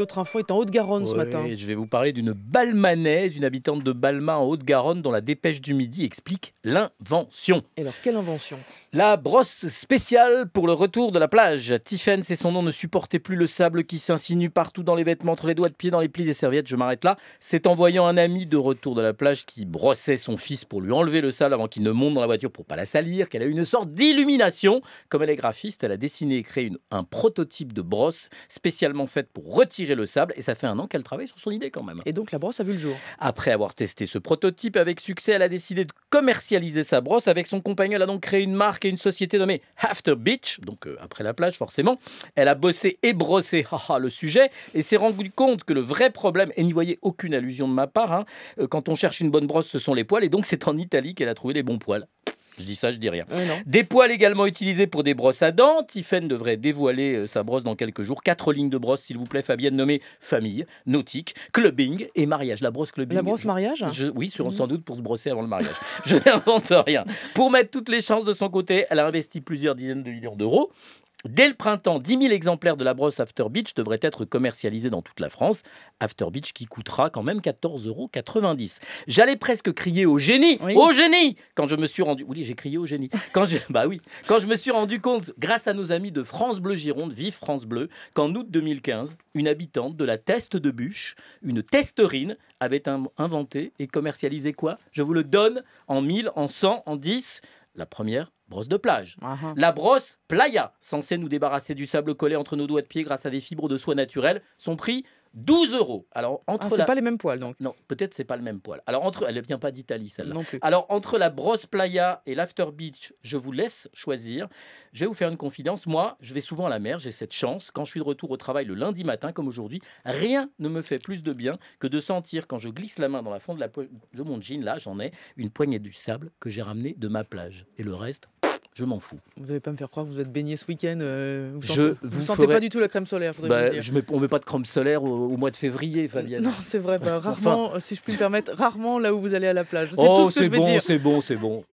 l'autre info est en Haute-Garonne ce matin. Je vais vous parler d'une balmanaise, une habitante de Balma en Haute-Garonne dont la dépêche du midi explique l'invention. Et alors, quelle invention La brosse spéciale pour le retour de la plage. Tiffen, c'est son nom, ne supportait plus le sable qui s'insinue partout dans les vêtements, entre les doigts de pied, dans les plis des serviettes. Je m'arrête là. C'est en voyant un ami de retour de la plage qui brossait son fils pour lui enlever le sable avant qu'il ne monte dans la voiture pour pas la salir qu'elle a eu une sorte d'illumination. Comme elle est graphiste, elle a dessiné et créé une, un prototype de brosse spécialement faite pour retirer le sable. Et ça fait un an qu'elle travaille sur son idée quand même. Et donc la brosse a vu le jour. Après avoir testé ce prototype avec succès, elle a décidé de commercialiser sa brosse avec son compagnon. Elle a donc créé une marque et une société nommée After Beach, donc euh, après la plage forcément. Elle a bossé et brossé le sujet et s'est rendu compte que le vrai problème, et n'y voyez aucune allusion de ma part, hein, euh, quand on cherche une bonne brosse, ce sont les poils. Et donc c'est en Italie qu'elle a trouvé les bons poils. Je dis ça, je dis rien. Euh, des poils également utilisés pour des brosses à dents. Tiffen devrait dévoiler euh, sa brosse dans quelques jours. Quatre lignes de brosse, s'il vous plaît, Fabienne, nommées famille, nautique, clubbing et mariage. La brosse clubbing. La brosse mariage Oui, sur, mhm. sans doute pour se brosser avant le mariage. je n'invente rien. Pour mettre toutes les chances de son côté, elle a investi plusieurs dizaines de millions d'euros Dès le printemps, 10 000 exemplaires de la brosse After Beach devraient être commercialisés dans toute la France. After Beach qui coûtera quand même 14,90 euros. J'allais presque crier au génie, au génie, quand je me suis rendu. Oui, j'ai crié au génie. Quand je, bah oui, quand je me suis rendu compte, grâce à nos amis de France Bleu Gironde, vive France Bleu, qu'en août 2015, une habitante de la Teste de Bûche, une testerine, avait inventé et commercialisé quoi Je vous le donne en 1000, en 100, en 10. La première brosse de plage. Uh-huh. La brosse Playa, censée nous débarrasser du sable collé entre nos doigts de pied grâce à des fibres de soie naturelle, son prix 12 euros. Alors ah, entre c'est pas les mêmes poils donc. Non, peut-être c'est pas le même poil. Alors entre, elle ne vient pas d'Italie celle-là. Alors entre la brosse playa et l'after beach, je vous laisse choisir. Je vais vous faire une confidence. Moi, je vais souvent à la mer. J'ai cette chance. Quand je suis de retour au travail le lundi matin, comme aujourd'hui, rien ne me fait plus de bien que de sentir quand je glisse la main dans la fond de, la de mon jean là, j'en ai une poignée du sable que j'ai ramené de ma plage. Et le reste, je m'en fous. Vous n'allez pas me faire croire que vous êtes baigné ce week-end. Euh, vous ne sentez, pas du tout la crème solaire. Bah, je ne on met pas de crème solaire au, mois de février, euh, Fabienne. Non, c'est vrai. Bah, rarement, euh, si je puis me permettre, rarement là où vous allez à la plage. Oh, c'est oh, c'est bon, c'est bon, c'est bon.